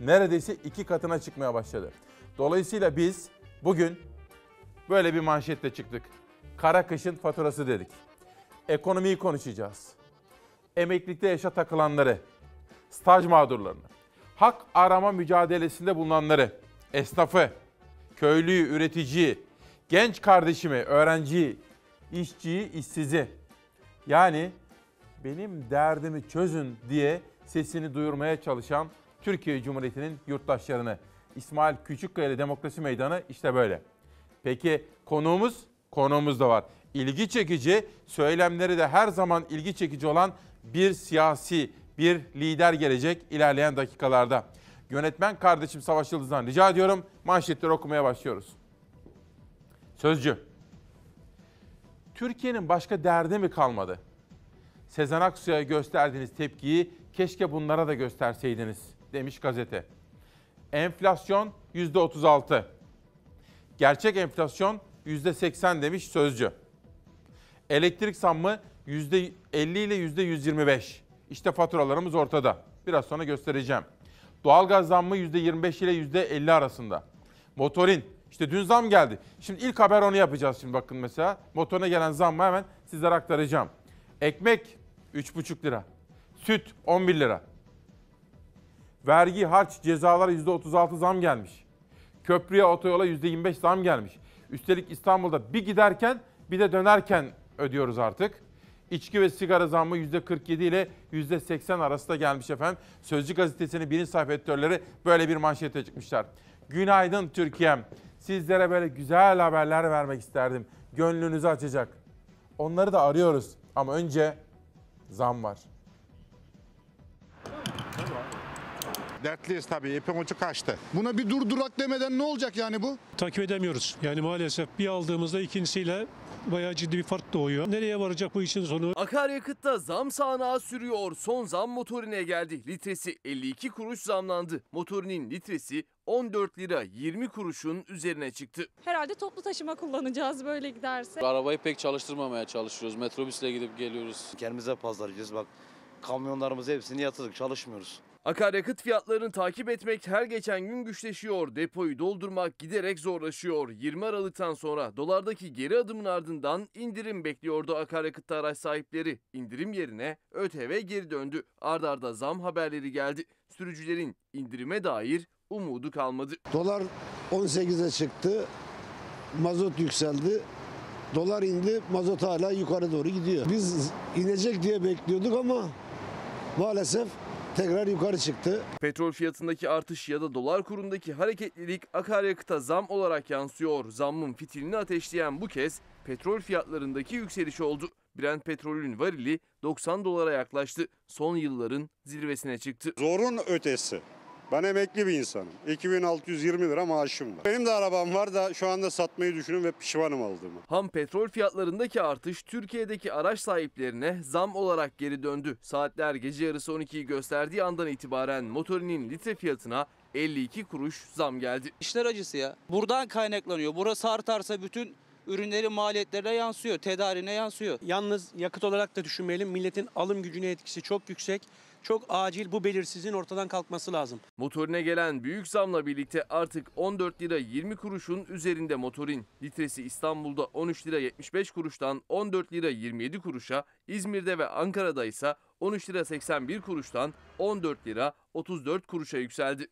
neredeyse iki katına çıkmaya başladı. Dolayısıyla biz bugün böyle bir manşetle çıktık. Kara kışın faturası dedik. Ekonomiyi konuşacağız. Emeklilikte yaşa takılanları, staj mağdurlarını, hak arama mücadelesinde bulunanları, esnafı, köylüyü, üreticiyi, genç kardeşimi, öğrenciyi, işçiyi, işsizi. Yani benim derdimi çözün diye sesini duyurmaya çalışan Türkiye Cumhuriyeti'nin yurttaşlarını. İsmail Küçükkaya ile Demokrasi Meydanı işte böyle. Peki konuğumuz? Konuğumuz da var. İlgi çekici, söylemleri de her zaman ilgi çekici olan bir siyasi, bir lider gelecek ilerleyen dakikalarda. Yönetmen kardeşim Savaş Yıldız'dan rica ediyorum manşetleri okumaya başlıyoruz. Sözcü. Türkiye'nin başka derdi mi kalmadı? Sezen Aksu'ya gösterdiğiniz tepkiyi keşke bunlara da gösterseydiniz.'' demiş gazete. Enflasyon %36. Gerçek enflasyon %80 demiş sözcü. Elektrik zammı %50 ile %125. İşte faturalarımız ortada. Biraz sonra göstereceğim. Doğalgaz zammı %25 ile %50 arasında. Motorin işte dün zam geldi. Şimdi ilk haber onu yapacağız şimdi bakın mesela. Motoruna gelen zammı hemen sizlere aktaracağım. Ekmek 3,5 lira. Süt 11 lira. Vergi, harç, cezalar %36 zam gelmiş. Köprüye, otoyola %25 zam gelmiş. Üstelik İstanbul'da bir giderken bir de dönerken ödüyoruz artık. İçki ve sigara zammı %47 ile %80 arası da gelmiş efendim. Sözcü gazetesinin birinci sayfa editörleri böyle bir manşete çıkmışlar. Günaydın Türkiye'm. Sizlere böyle güzel haberler vermek isterdim. Gönlünüzü açacak. Onları da arıyoruz ama önce zam var. Dertliyiz tabii. İpin ucu kaçtı. Buna bir dur durak demeden ne olacak yani bu? Takip edemiyoruz. Yani maalesef bir aldığımızda ikincisiyle bayağı ciddi bir fark doğuyor. Nereye varacak bu işin sonu? Akaryakıtta zam sağanağı sürüyor. Son zam motorine geldi. Litresi 52 kuruş zamlandı. Motorinin litresi 14 lira 20 kuruşun üzerine çıktı. Herhalde toplu taşıma kullanacağız böyle giderse. Arabayı pek çalıştırmamaya çalışıyoruz. Metrobüsle gidip geliyoruz. Kendimize pazarlayacağız bak. Kamyonlarımız hepsini yatırdık çalışmıyoruz. Akaryakıt fiyatlarını takip etmek her geçen gün güçleşiyor. Depoyu doldurmak giderek zorlaşıyor. 20 Aralık'tan sonra dolardaki geri adımın ardından indirim bekliyordu akaryakıtlı araç sahipleri. İndirim yerine ÖTV geri döndü. Ardarda arda zam haberleri geldi. Sürücülerin indirime dair umudu kalmadı. Dolar 18'e çıktı. Mazot yükseldi. Dolar indi, mazot hala yukarı doğru gidiyor. Biz inecek diye bekliyorduk ama maalesef tekrar yukarı çıktı. Petrol fiyatındaki artış ya da dolar kurundaki hareketlilik akaryakıta zam olarak yansıyor. Zammın fitilini ateşleyen bu kez petrol fiyatlarındaki yükseliş oldu. Brent petrolün varili 90 dolara yaklaştı. Son yılların zirvesine çıktı. Zorun ötesi. Ben emekli bir insanım. 2620 lira maaşım var. Benim de arabam var da şu anda satmayı düşünüyorum ve pişmanım aldığımı. Ham petrol fiyatlarındaki artış Türkiye'deki araç sahiplerine zam olarak geri döndü. Saatler gece yarısı 12'yi gösterdiği andan itibaren motorinin litre fiyatına 52 kuruş zam geldi. İşler acısı ya. Buradan kaynaklanıyor. Burası artarsa bütün ürünleri maliyetlerine yansıyor, tedarine yansıyor. Yalnız yakıt olarak da düşünmeyelim. Milletin alım gücüne etkisi çok yüksek. Çok acil bu belirsizliğin ortadan kalkması lazım. Motorine gelen büyük zamla birlikte artık 14 lira 20 kuruşun üzerinde motorin. Litresi İstanbul'da 13 lira 75 kuruştan 14 lira 27 kuruşa, İzmir'de ve Ankara'da ise 13 lira 81 kuruştan 14 lira 34 kuruşa yükseldi.